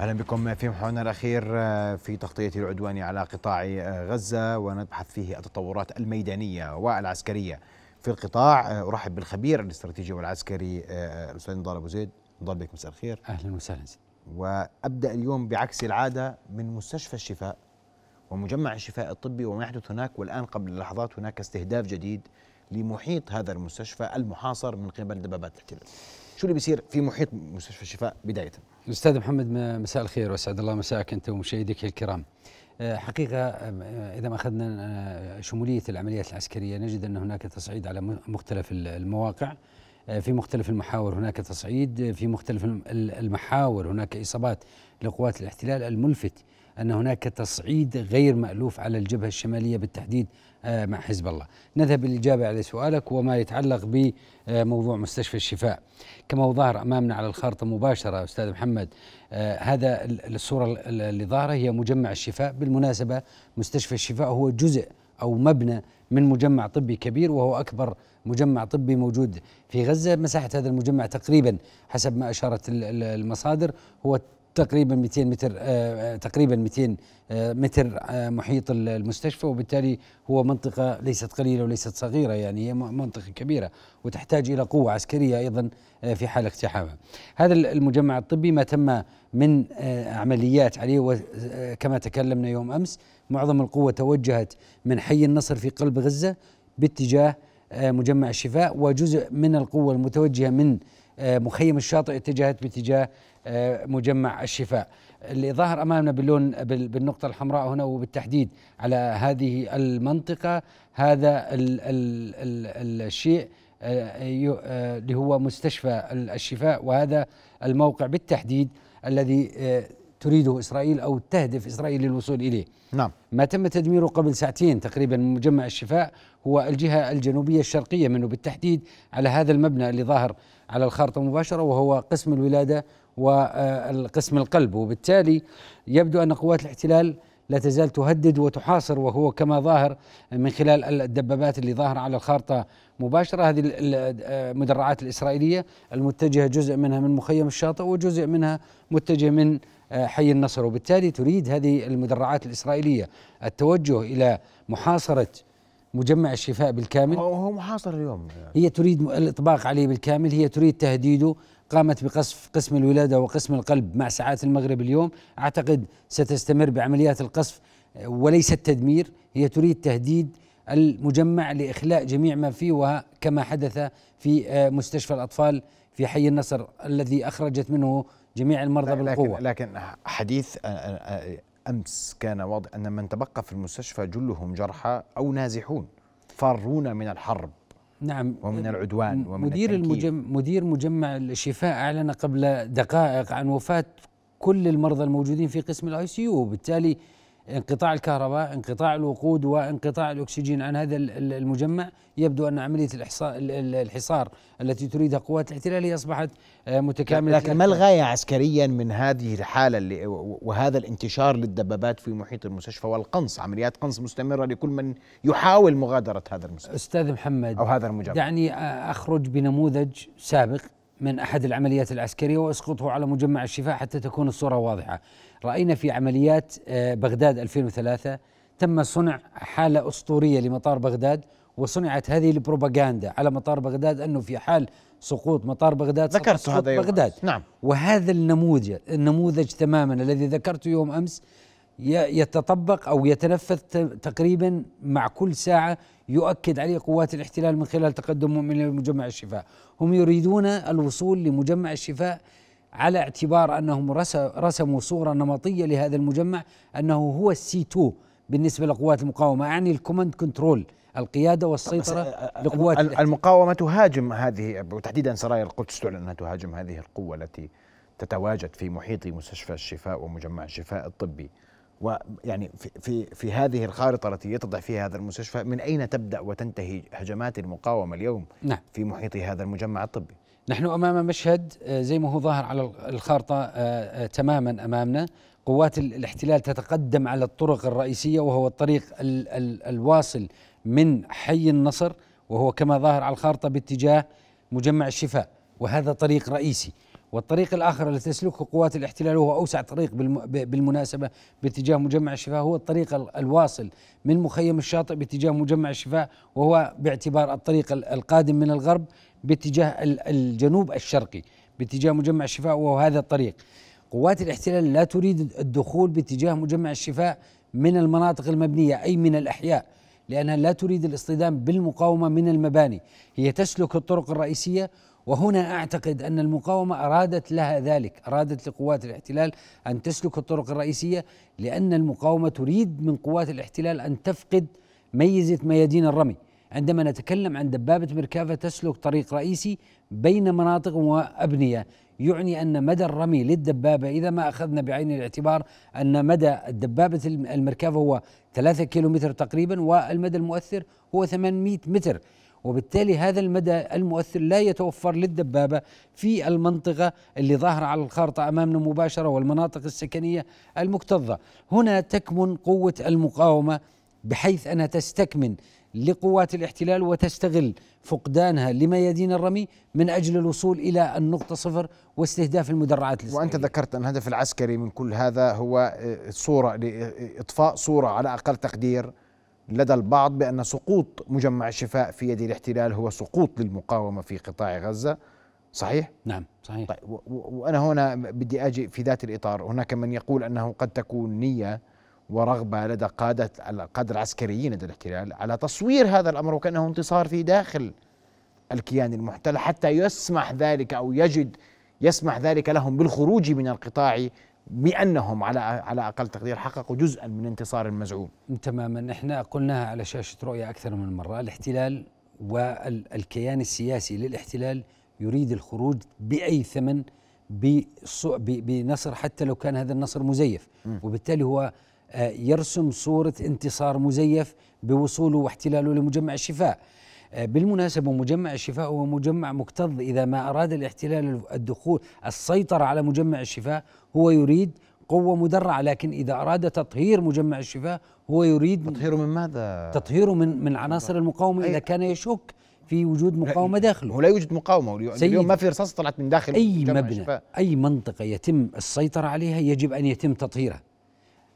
اهلا بكم في محورنا الاخير آه، في تغطيه العدوان على قطاع آه، غزه ونبحث فيه التطورات الميدانيه والعسكريه في القطاع آه، ارحب بالخبير الاستراتيجي والعسكري الاستاذ نضال ابو زيد نضال بك مساء الخير اهلا وسهلا وابدا اليوم بعكس العاده من مستشفى الشفاء ومجمع الشفاء الطبي وما يحدث هناك والان قبل لحظات هناك استهداف جديد لمحيط هذا المستشفى المحاصر من قبل دبابات الاحتلال شو اللي بيصير في محيط مستشفى الشفاء بدايه الاستاذ محمد مساء الخير واسعد الله مساءك انت ومشاهديك الكرام. آه، حقيقه آه، اذا ما اخذنا آه، شموليه العمليات العسكريه نجد ان هناك تصعيد على مختلف المواقع في مختلف المحاور هناك تصعيد في مختلف المحاور هناك اصابات لقوات الاحتلال الملفت أن هناك تصعيد غير مألوف على الجبهة الشمالية بالتحديد آه، مع حزب الله نذهب للإجابة على سؤالك وما يتعلق بموضوع مستشفى الشفاء كما هو ظاهر أمامنا على الخارطة مباشرة أستاذ محمد آه، هذا الصورة اللي ظاهرة هي مجمع الشفاء بالمناسبة مستشفى الشفاء هو جزء أو مبنى من مجمع طبي كبير وهو أكبر مجمع طبي موجود في غزة مساحة هذا المجمع تقريبا حسب ما أشارت المصادر هو تقريبا 200 متر آه، آه، تقريبا 200 آه، متر محيط المستشفى وبالتالي هو منطقه ليست قليله وليست صغيره يعني هي منطقه كبيره وتحتاج الى قوه عسكريه ايضا في حال اقتحامها. هذا المجمع الطبي ما تم من عمليات عليه وكما تكلمنا يوم امس معظم القوه توجهت من حي النصر في قلب غزه باتجاه مجمع الشفاء وجزء من القوه المتوجهه من مخيم الشاطئ اتجهت باتجاه آه، مجمع الشفاء اللي ظاهر امامنا باللون بالنقطه الحمراء هنا وبالتحديد على هذه المنطقه هذا الـ الـ الـ الشيء آه، آه، اللي هو مستشفى الشفاء وهذا الموقع بالتحديد الذي تريده اسرائيل او تهدف اسرائيل للوصول اليه. نعم. ما تم تدميره قبل ساعتين تقريبا من مجمع الشفاء هو الجهه الجنوبيه الشرقيه منه بالتحديد على هذا المبنى اللي ظاهر على الخارطه مباشره وهو قسم الولاده والقسم القلب وبالتالي يبدو أن قوات الاحتلال لا تزال تهدد وتحاصر وهو كما ظاهر من خلال الدبابات اللي ظاهرة على الخارطة مباشرة هذه المدرعات الإسرائيلية المتجهة جزء منها من مخيم الشاطئ وجزء منها متجه من آه، حي النصر وبالتالي تريد هذه المدرعات الإسرائيلية التوجه إلى محاصرة مجمع الشفاء بالكامل هو محاصر اليوم يعني. هي تريد الاطباق عليه بالكامل هي تريد تهديده قامت بقصف قسم الولادة وقسم القلب مع ساعات المغرب اليوم أعتقد ستستمر بعمليات القصف وليس التدمير هي تريد تهديد المجمع لإخلاء جميع ما فيه وكما حدث في آه، مستشفى الأطفال في حي النصر الذي أخرجت منه جميع المرضى لكن بالقوة لكن حديث آه، آه، أمس كان واضح أن من تبقى في المستشفى جلهم جرحى أو نازحون فارون من الحرب نعم ومن العدوان ومن مدير المجم مدير مجمع الشفاء اعلن قبل دقائق عن وفاه كل المرضى الموجودين في قسم الاي سي يو وبالتالي انقطاع الكهرباء انقطاع الوقود وانقطاع الأكسجين عن هذا المجمع يبدو أن عملية الحصار التي تريدها قوات الاحتلال هي أصبحت آه، متكاملة لكن ما الغاية عسكريا من هذه الحالة اللي وهذا الانتشار للدبابات في محيط المستشفى والقنص عمليات قنص مستمرة لكل من يحاول مغادرة هذا المستشفى أستاذ محمد أو هذا المجمع دعني آه، أخرج بنموذج سابق من أحد العمليات العسكرية وأسقطه على مجمع الشفاء حتى تكون الصورة واضحة راينا في عمليات آه، بغداد 2003 تم صنع حاله اسطوريه لمطار بغداد وصنعت هذه البروباغاندا على مطار بغداد انه في حال سقوط مطار بغداد ذكرت سقوط هذا يوم بغداد أمس. نعم وهذا النموذج النموذج تماما الذي ذكرته يوم امس يتطبق او يتنفذ تقريبا مع كل ساعه يؤكد عليه قوات الاحتلال من خلال تقدمهم الى مجمع الشفاء، هم يريدون الوصول لمجمع الشفاء على اعتبار انهم رسموا صوره نمطيه لهذا المجمع انه هو السي 2 بالنسبه لقوات المقاومه يعني الكوماند كنترول القياده والسيطره لقوات المقاومه تهاجم هذه وتحديدا سرايا القدس تعلن انها تهاجم هذه القوه التي تتواجد في محيط مستشفى الشفاء ومجمع الشفاء الطبي ويعني في في في هذه الخارطه التي يتضح فيها هذا المستشفى من اين تبدا وتنتهي هجمات المقاومه اليوم نعم. في محيط هذا المجمع الطبي نحن امام مشهد آه، زي ما هو ظاهر على الخارطه آه، آه، تماما امامنا قوات الاحتلال تتقدم على الطرق الرئيسيه وهو الطريق ال ال الواصل من حي النصر وهو كما ظاهر على الخارطه باتجاه مجمع الشفاء وهذا طريق رئيسي والطريق الآخر الذي تسلكه قوات الاحتلال وهو أوسع طريق بالمناسبة باتجاه مجمع الشفاء هو الطريق الواصل من مخيم الشاطئ باتجاه مجمع الشفاء وهو باعتبار الطريق القادم من الغرب باتجاه الجنوب الشرقي باتجاه مجمع الشفاء وهو هذا الطريق قوات الاحتلال لا تريد الدخول باتجاه مجمع الشفاء من المناطق المبنية أي من الأحياء لأنها لا تريد الاصطدام بالمقاومة من المباني هي تسلك الطرق الرئيسية وهنا اعتقد ان المقاومه ارادت لها ذلك، ارادت لقوات الاحتلال ان تسلك الطرق الرئيسيه لان المقاومه تريد من قوات الاحتلال ان تفقد ميزه ميادين الرمي، عندما نتكلم عن دبابه مركافه تسلك طريق رئيسي بين مناطق وابنيه، يعني ان مدى الرمي للدبابه اذا ما اخذنا بعين الاعتبار ان مدى دبابه المركافه هو 3 كيلومتر تقريبا والمدى المؤثر هو 800 متر وبالتالي هذا المدى المؤثر لا يتوفر للدبابة في المنطقة اللي ظاهرة على الخارطة أمامنا مباشرة والمناطق السكنية المكتظة هنا تكمن قوة المقاومة بحيث أنها تستكمن لقوات الاحتلال وتستغل فقدانها لميادين الرمي من اجل الوصول الى النقطه صفر واستهداف المدرعات الاسرائيليه. وانت ذكرت ان الهدف العسكري من كل هذا هو آه، صوره لاطفاء آه، صوره على اقل تقدير لدى البعض بأن سقوط مجمع الشفاء في يد الاحتلال هو سقوط للمقاومة في قطاع غزة صحيح؟ نعم صحيح طيب وأنا هنا بدي أجي في ذات الإطار هناك من يقول أنه قد تكون نية ورغبة لدى قادة القادة العسكريين لدى الاحتلال على تصوير هذا الأمر وكأنه انتصار في داخل الكيان المحتل حتى يسمح ذلك أو يجد يسمح ذلك لهم بالخروج من القطاع بانهم على على اقل تقدير حققوا جزءا من انتصار المزعوم. تماما احنا قلناها على شاشه رؤيا اكثر من مره، الاحتلال والكيان السياسي للاحتلال يريد الخروج باي ثمن بنصر حتى لو كان هذا النصر مزيف، وبالتالي هو آه، يرسم صوره انتصار مزيف بوصوله واحتلاله لمجمع الشفاء. آه، بالمناسبة مجمع الشفاء هو مجمع مكتظ إذا ما أراد الاحتلال الدخول السيطرة على مجمع الشفاء هو يريد قوة مدرعة لكن إذا أراد تطهير مجمع الشفاء هو يريد تطهيره من ماذا؟ تطهيره من من عناصر أيوة. المقاومة إذا أيوة. كان يشك في وجود مقاومة داخله هو لا يوجد مقاومة اليوم ما في رصاصة طلعت من داخل أي مبنى الشفاء. أي منطقة يتم السيطرة عليها يجب أن يتم تطهيرها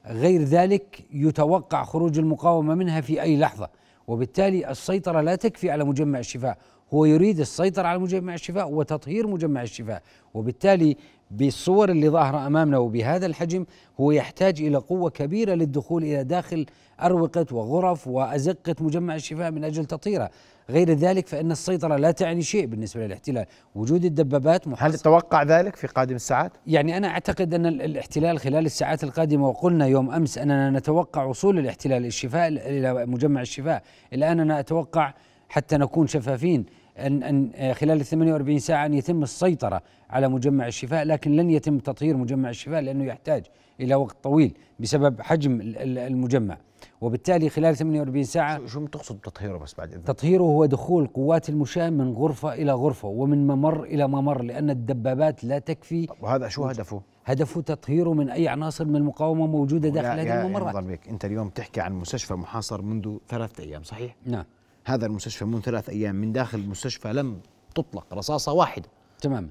غير ذلك يتوقع خروج المقاومة منها في أي لحظة وبالتالي السيطرة لا تكفي على مجمع الشفاء هو يريد السيطرة على مجمع الشفاء وتطهير مجمع الشفاء وبالتالي بالصور اللي ظاهرة أمامنا وبهذا الحجم هو يحتاج إلى قوة كبيرة للدخول إلى داخل أروقة وغرف وأزقة مجمع الشفاء من أجل تطهيره غير ذلك فإن السيطرة لا تعني شيء بالنسبة للاحتلال وجود الدبابات محصن. هل تتوقع ذلك في قادم الساعات؟ يعني أنا أعتقد أن الاحتلال خلال الساعات القادمة وقلنا يوم أمس أننا نتوقع وصول الاحتلال الشفاء إلى مجمع الشفاء الآن أنا أتوقع حتى نكون شفافين أن أن خلال ال 48 ساعة أن يتم السيطرة على مجمع الشفاء لكن لن يتم تطهير مجمع الشفاء لأنه يحتاج إلى وقت طويل بسبب حجم المجمع وبالتالي خلال 48 ساعة شو بتقصد تطهيره بس بعد اذنك؟ تطهيره هو دخول قوات المشاة من غرفة إلى غرفة ومن ممر إلى ممر لأن الدبابات لا تكفي وهذا شو هدفه؟ هدفه تطهيره من أي عناصر من المقاومة موجودة داخل هذه الممرات بيك. أنت اليوم تحكي عن مستشفى محاصر منذ ثلاثة أيام صحيح؟ نعم هذا المستشفى منذ ثلاث أيام من داخل المستشفى لم تطلق رصاصة واحدة تماما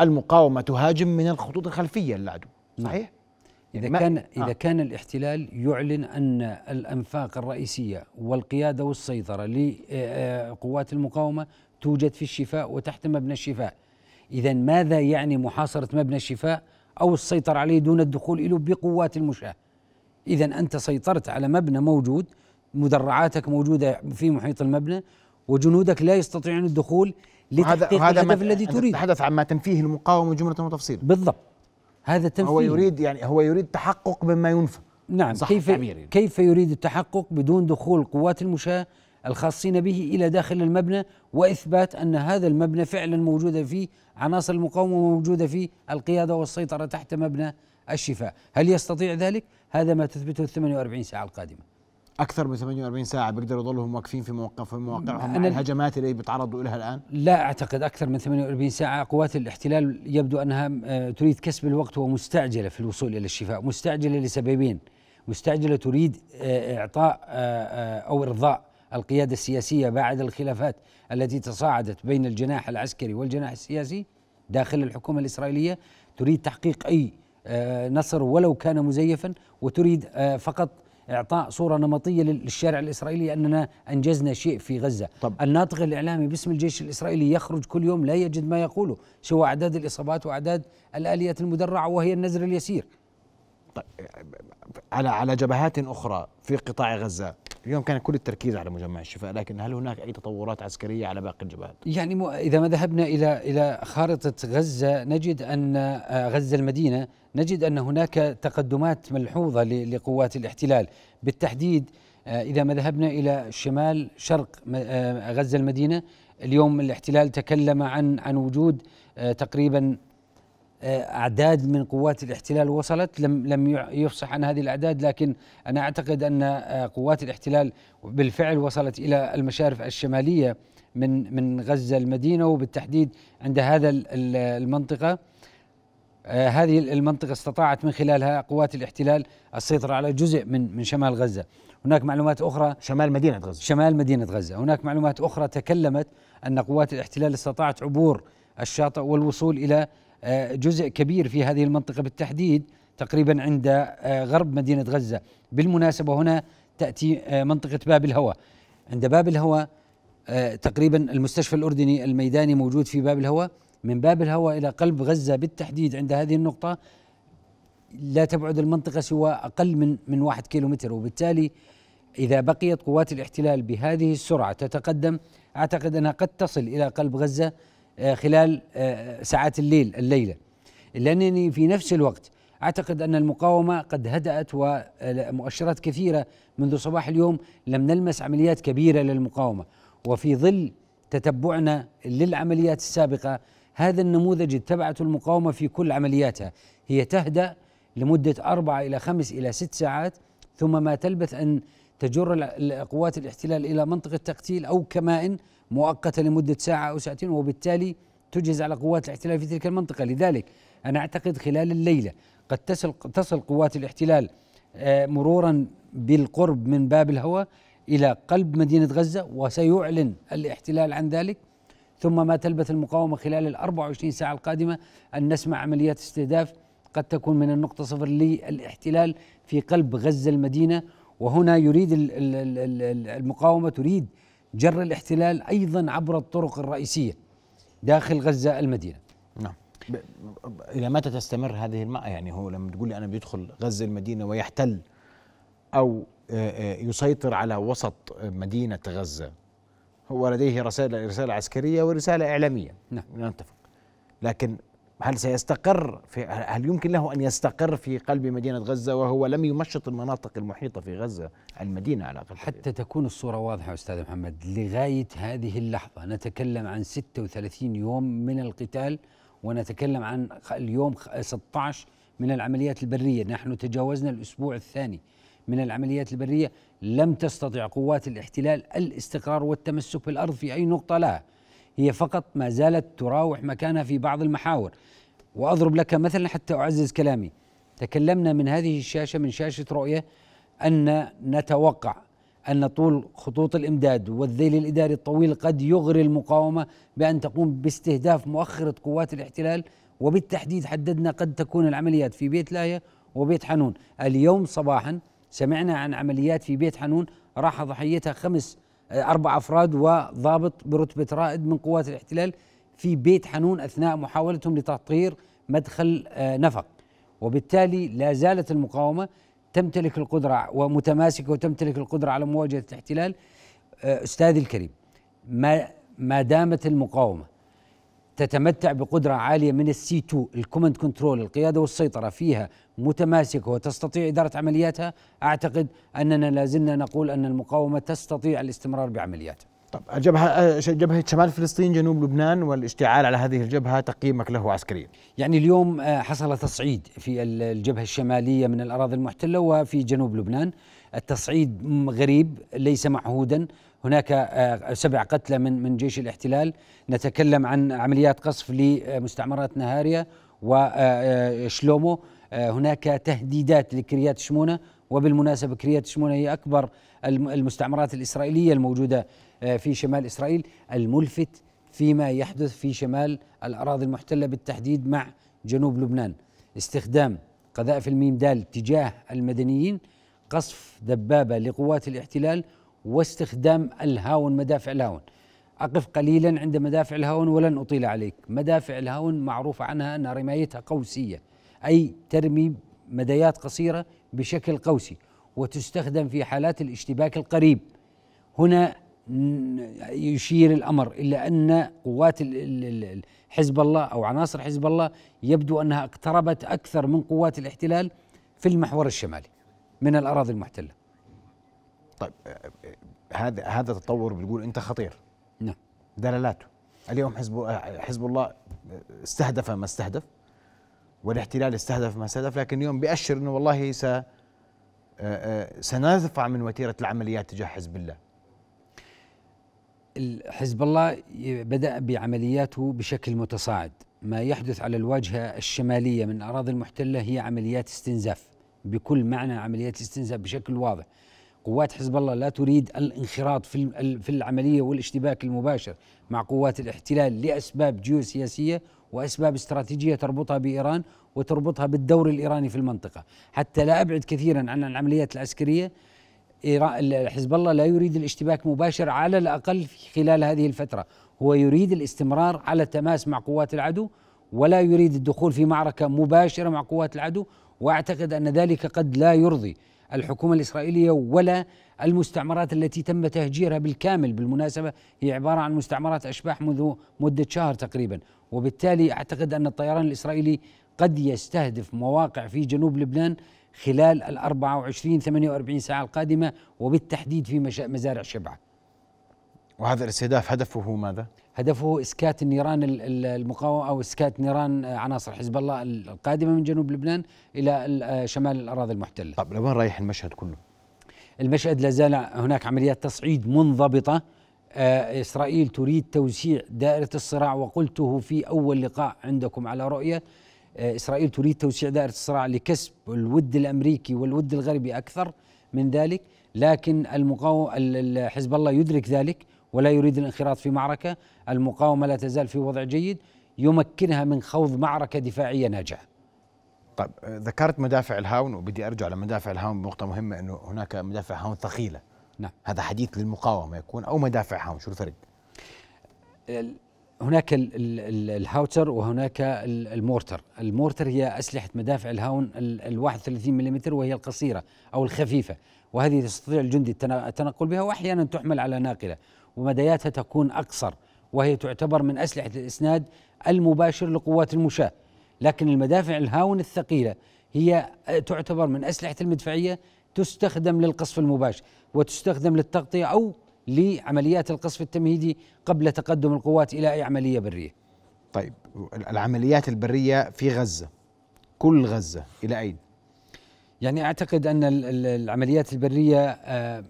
المقاومة تهاجم من الخطوط الخلفية للعدو نعم. صحيح؟ نعم. إذا كان إذا آه. كان الاحتلال يعلن أن الأنفاق الرئيسية والقيادة والسيطرة لقوات آه، آه، المقاومة توجد في الشفاء وتحت مبنى الشفاء إذا ماذا يعني محاصرة مبنى الشفاء أو السيطرة عليه دون الدخول إليه بقوات المشاة إذا أنت سيطرت على مبنى موجود مدرعاتك موجودة في محيط المبنى وجنودك لا يستطيعون الدخول لتحقيق هذا الهدف الذي تريد تتحدث ما تنفيه المقاومة جملة وتفصيل بالضبط هذا تنفيذ هو يريد يعني هو يريد تحقق مما ينفى نعم صح كيف تعميري. كيف يريد التحقق بدون دخول قوات المشاة الخاصين به الى داخل المبنى واثبات ان هذا المبنى فعلا موجوده فيه عناصر المقاومه وموجوده فيه القياده والسيطره تحت مبنى الشفاء، هل يستطيع ذلك؟ هذا ما تثبته ال 48 ساعه القادمه. اكثر من 48 ساعه بيقدروا يضلوا واقفين في موقف في مواقعهم أنا الهجمات اللي بيتعرضوا لها الان لا اعتقد اكثر من 48 ساعه قوات الاحتلال يبدو انها آه، تريد كسب الوقت ومستعجله في الوصول الى الشفاء مستعجله لسببين مستعجله تريد آه، اعطاء آه، او ارضاء القياده السياسيه بعد الخلافات التي تصاعدت بين الجناح العسكري والجناح السياسي داخل الحكومه الاسرائيليه تريد تحقيق اي نصر ولو كان مزيفا وتريد فقط اعطاء صوره نمطيه للشارع الاسرائيلي اننا انجزنا شيء في غزه طب الناطق الاعلامي باسم الجيش الاسرائيلي يخرج كل يوم لا يجد ما يقوله سوى اعداد الاصابات واعداد الاليات المدرعه وهي النزر اليسير طيب على على جبهات اخرى في قطاع غزه اليوم كان كل التركيز على مجمع الشفاء لكن هل هناك أي تطورات عسكرية على باقي الجبهات؟ يعني إذا ما ذهبنا إلى إلى خارطة غزة نجد أن آه، غزة المدينة نجد أن هناك تقدمات ملحوظة لقوات الاحتلال بالتحديد آه، إذا ما ذهبنا إلى شمال شرق آه، غزة المدينة اليوم الاحتلال تكلم عن عن وجود تقريبا آه، اعداد من قوات الاحتلال وصلت لم لم يفصح عن هذه الاعداد لكن انا اعتقد ان آه، قوات الاحتلال بالفعل وصلت الى المشارف الشماليه من من غزه المدينه وبالتحديد عند هذا المنطقه آه، هذه المنطقه استطاعت من خلالها قوات الاحتلال السيطره على جزء من من شمال غزه هناك معلومات اخرى شمال مدينه غزه شمال مدينه غزه هناك معلومات اخرى تكلمت ان قوات الاحتلال استطاعت عبور الشاطئ والوصول الى آه، جزء كبير في هذه المنطقه بالتحديد تقريبا عند آه، غرب مدينه غزه بالمناسبه هنا تاتي آه، منطقه باب الهوى عند باب الهوى تقريبا المستشفى الاردني الميداني موجود في باب الهوى من باب الهوى الى قلب غزه بالتحديد عند هذه النقطه لا تبعد المنطقه سوى اقل من من واحد كيلومتر وبالتالي اذا بقيت قوات الاحتلال بهذه السرعه تتقدم اعتقد انها قد تصل الى قلب غزه آه، خلال آه، ساعات الليل الليله لانني في نفس الوقت اعتقد ان المقاومه قد هدات ومؤشرات كثيره منذ صباح اليوم لم نلمس عمليات كبيره للمقاومه وفي ظل تتبعنا للعمليات السابقه هذا النموذج اتبعته المقاومه في كل عملياتها هي تهدأ لمده اربعه الى خمس الى ست ساعات ثم ما تلبث ان تجر قوات الاحتلال إلى منطقة تقتيل أو كمائن مؤقتة لمدة ساعة أو ساعتين وبالتالي تجهز على قوات الاحتلال في تلك المنطقة لذلك أنا أعتقد خلال الليلة قد تصل, تصل قوات الاحتلال آه، مرورا بالقرب من باب الهوى إلى قلب مدينة غزة وسيعلن الاحتلال عن ذلك ثم ما تلبث المقاومة خلال ال 24 ساعة القادمة أن نسمع عمليات استهداف قد تكون من النقطة صفر للاحتلال في قلب غزة المدينة وهنا يريد المقاومة تريد جر الاحتلال أيضا عبر الطرق الرئيسية داخل غزة المدينة نعم إلى متى تستمر هذه الماء يعني هو لما تقول لي أنا بيدخل غزة المدينة ويحتل أو آه، آه، يسيطر على وسط مدينة غزة هو لديه رسالة رسالة عسكرية ورسالة إعلامية نعم نتفق لكن هل سيستقر في هل يمكن له ان يستقر في قلب مدينه غزه وهو لم يمشط المناطق المحيطه في غزه المدينه على الاقل حتى تكون الصوره واضحه استاذ محمد لغايه هذه اللحظه نتكلم عن 36 يوم من القتال ونتكلم عن اليوم 16 من العمليات البريه نحن تجاوزنا الاسبوع الثاني من العمليات البريه لم تستطع قوات الاحتلال الاستقرار والتمسك بالارض في اي نقطه لها هي فقط ما زالت تراوح مكانها في بعض المحاور واضرب لك مثلا حتى اعزز كلامي تكلمنا من هذه الشاشه من شاشه رؤيه ان نتوقع ان طول خطوط الامداد والذيل الاداري الطويل قد يغري المقاومه بان تقوم باستهداف مؤخره قوات الاحتلال وبالتحديد حددنا قد تكون العمليات في بيت لاية وبيت حنون اليوم صباحا سمعنا عن عمليات في بيت حنون راح ضحيتها خمس آه، أربع أفراد وضابط برتبة رائد من قوات الاحتلال في بيت حنون أثناء محاولتهم لتطهير مدخل آه، نفق وبالتالي لا زالت المقاومة تمتلك القدرة ومتماسكة وتمتلك القدرة على مواجهة الاحتلال آه، أستاذي الكريم ما, ما دامت المقاومة تتمتع بقدرة عالية من السي 2 الكومند كنترول القيادة والسيطرة فيها متماسكة وتستطيع إدارة عملياتها أعتقد أننا لازلنا نقول أن المقاومة تستطيع الاستمرار بعملياتها طب جبهة آه، جبهة شمال فلسطين جنوب لبنان والاشتعال على هذه الجبهة تقييمك له عسكريا يعني اليوم آه، حصل تصعيد في الجبهة الشمالية من الأراضي المحتلة وفي جنوب لبنان التصعيد غريب ليس معهودا هناك آه، سبع قتلى من من جيش الاحتلال نتكلم عن عمليات قصف لمستعمرات نهاريا وشلومو آه، آه، هناك تهديدات لكريات شمونه وبالمناسبة كريات شمونة هي أكبر المستعمرات الإسرائيلية الموجودة في شمال إسرائيل الملفت فيما يحدث في شمال الأراضي المحتلة بالتحديد مع جنوب لبنان استخدام قذائف الميم دال تجاه المدنيين قصف دبابة لقوات الاحتلال واستخدام الهاون مدافع الهاون أقف قليلا عند مدافع الهاون ولن أطيل عليك مدافع الهاون معروف عنها أن رمايتها قوسية أي ترمي مديات قصيرة بشكل قوسي وتستخدم في حالات الاشتباك القريب هنا يشير الأمر إلا أن قوات حزب الله أو عناصر حزب الله يبدو أنها اقتربت أكثر من قوات الاحتلال في المحور الشمالي من الأراضي المحتلة طيب آه، آه، هذا هذا تطور بتقول انت خطير نعم دلالاته اليوم حزب آه، حزب الله استهدف ما استهدف والاحتلال استهدف ما استهدف لكن اليوم بيأشر انه والله س سنرفع من وتيره العمليات تجاه حزب الله حزب الله بدأ بعملياته بشكل متصاعد ما يحدث على الواجهة الشمالية من الأراضي المحتلة هي عمليات استنزاف بكل معنى عمليات استنزاف بشكل واضح قوات حزب الله لا تريد الانخراط في في العمليه والاشتباك المباشر مع قوات الاحتلال لاسباب جيوسياسيه واسباب استراتيجيه تربطها بايران وتربطها بالدور الايراني في المنطقه، حتى لا ابعد كثيرا عن العمليات العسكريه حزب الله لا يريد الاشتباك مباشر على الاقل في خلال هذه الفتره، هو يريد الاستمرار على التماس مع قوات العدو ولا يريد الدخول في معركه مباشره مع قوات العدو واعتقد ان ذلك قد لا يرضي الحكومه الاسرائيليه ولا المستعمرات التي تم تهجيرها بالكامل بالمناسبه هي عباره عن مستعمرات اشباح منذ مده شهر تقريبا وبالتالي اعتقد ان الطيران الاسرائيلي قد يستهدف مواقع في جنوب لبنان خلال ال 24 48 ساعه القادمه وبالتحديد في مزارع شبعه وهذا الاستهداف هدفه ماذا؟ هدفه اسكات النيران المقاومه او اسكات نيران آه، عناصر حزب الله القادمه من جنوب لبنان الى آه، شمال الاراضي المحتله. طيب لوين رايح المشهد كله؟ المشهد لازال هناك عمليات تصعيد منضبطه آه، اسرائيل تريد توسيع دائره الصراع وقلته في اول لقاء عندكم على رؤيه اسرائيل تريد توسيع دائره الصراع لكسب الود الامريكي والود الغربي اكثر من ذلك لكن المقاومه حزب الله يدرك ذلك ولا يريد الانخراط في معركة المقاومة لا تزال في وضع جيد يمكنها من خوض معركة دفاعية ناجحة طيب ذكرت مدافع الهاون وبدي ارجع لمدافع الهاون بنقطة مهمة انه هناك مدافع هاون ثقيلة نعم هذا حديث للمقاومة يكون او مدافع هاون شو الفرق؟ هناك الهاوتر وهناك المورتر المورتر هي أسلحة مدافع الهاون ال 31 ملم وهي القصيرة أو الخفيفة وهذه تستطيع الجندي التنقل بها وأحيانا تحمل على ناقلة ومدياتها تكون أقصر وهي تعتبر من أسلحة الإسناد المباشر لقوات المشاة لكن المدافع الهاون الثقيلة هي آه، تعتبر من أسلحة المدفعية تستخدم للقصف المباشر وتستخدم للتغطية أو لعمليات القصف التمهيدي قبل تقدم القوات إلى أي عملية برية طيب العمليات البرية في غزة كل غزة إلى أين؟ يعني أعتقد أن العمليات البرية آه،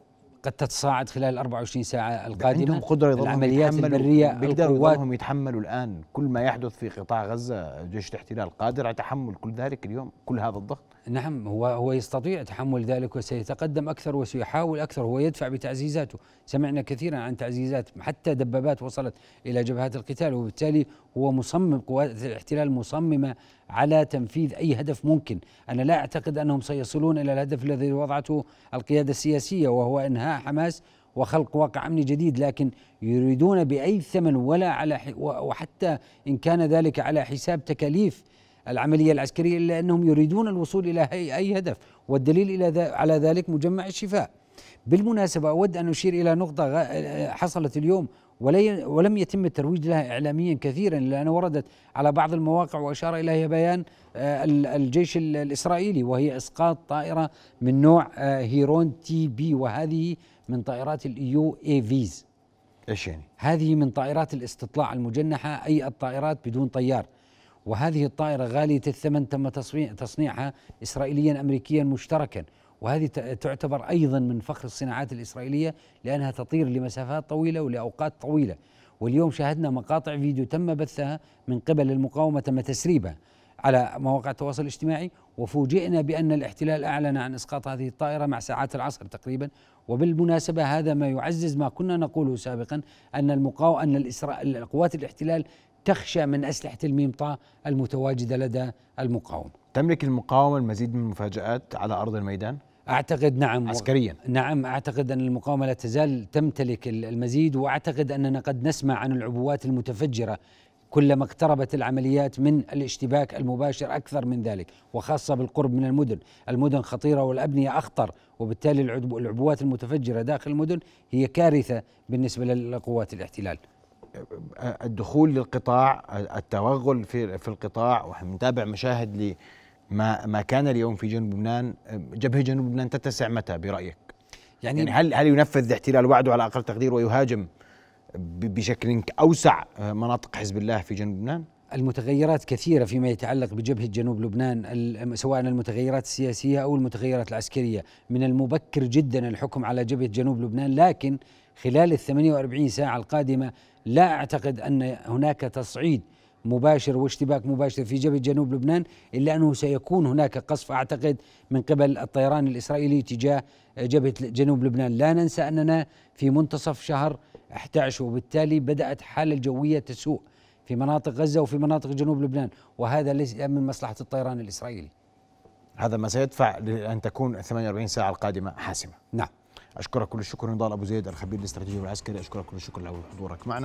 قد تتصاعد خلال ال 24 ساعة القادمة عندهم قدرة العمليات البرية بيقدروا يضلهم يتحملوا الآن كل ما يحدث في قطاع غزة جيش الاحتلال قادر على تحمل كل ذلك اليوم كل هذا الضغط نعم هو هو يستطيع تحمل ذلك وسيتقدم اكثر وسيحاول اكثر هو يدفع بتعزيزاته، سمعنا كثيرا عن تعزيزات حتى دبابات وصلت الى جبهات القتال وبالتالي هو مصمم قوات الاحتلال مصممه على تنفيذ اي هدف ممكن، انا لا اعتقد انهم سيصلون الى الهدف الذي وضعته القياده السياسيه وهو انهاء حماس وخلق واقع امني جديد لكن يريدون باي ثمن ولا على وحتى ان كان ذلك على حساب تكاليف العملية العسكرية إلا أنهم يريدون الوصول إلى أي هدف والدليل إلى على ذلك مجمع الشفاء بالمناسبة أود أن أشير إلى نقطة آه، حصلت اليوم ولم يتم الترويج لها إعلاميا كثيرا لأنها وردت على بعض المواقع وأشار إليها بيان آه، الجيش الإسرائيلي وهي إسقاط طائرة من نوع آه، هيرون تي بي وهذه من طائرات اليو اي فيز ايش يعني؟ هذه من طائرات الاستطلاع المجنحة أي الطائرات بدون طيار وهذه الطائرة غالية الثمن تم تصنيعها إسرائيليا أمريكيا مشتركا وهذه تعتبر أيضا من فخر الصناعات الإسرائيلية لأنها تطير لمسافات طويلة ولأوقات طويلة واليوم شاهدنا مقاطع فيديو تم بثها من قبل المقاومة تم تسريبها على مواقع التواصل الاجتماعي وفوجئنا بأن الاحتلال أعلن عن إسقاط هذه الطائرة مع ساعات العصر تقريبا وبالمناسبة هذا ما يعزز ما كنا نقوله سابقا أن المقاومة أن القوات الاحتلال تخشى من أسلحة الميم المتواجدة لدى المقاومة تملك المقاومة المزيد من المفاجآت على أرض الميدان؟ أعتقد نعم عسكريا نعم أعتقد أن المقاومة لا تزال تمتلك المزيد وأعتقد أننا قد نسمع عن العبوات المتفجرة كلما اقتربت العمليات من الاشتباك المباشر اكثر من ذلك وخاصه بالقرب من المدن، المدن خطيره والابنيه اخطر وبالتالي العبوات المتفجره داخل المدن هي كارثه بالنسبه لقوات الاحتلال. الدخول للقطاع التوغل في في القطاع ونحن نتابع مشاهد لما ما كان اليوم في جنوب لبنان جبهه جنوب لبنان تتسع متى برايك؟ يعني, يعني هل هل ينفذ احتلال وعده على اقل تقدير ويهاجم بشكل اوسع مناطق حزب الله في جنوب لبنان؟ المتغيرات كثيرة فيما يتعلق بجبهة جنوب لبنان سواء المتغيرات السياسية أو المتغيرات العسكرية من المبكر جدا الحكم على جبهة جنوب لبنان لكن خلال ال 48 ساعة القادمة لا أعتقد أن هناك تصعيد مباشر واشتباك مباشر في جبهة جنوب لبنان إلا أنه سيكون هناك قصف أعتقد من قبل الطيران الإسرائيلي تجاه جبهة جنوب لبنان لا ننسى أننا في منتصف شهر 11 وبالتالي بدأت الحالة الجوية تسوء في مناطق غزة وفي مناطق جنوب لبنان وهذا ليس من مصلحة الطيران الإسرائيلي هذا ما سيدفع لأن تكون 48 ساعة القادمة حاسمة نعم اشكرك كل الشكر نضال ابو زيد الخبير الاستراتيجي والعسكري اشكرك كل الشكر لحضورك معنا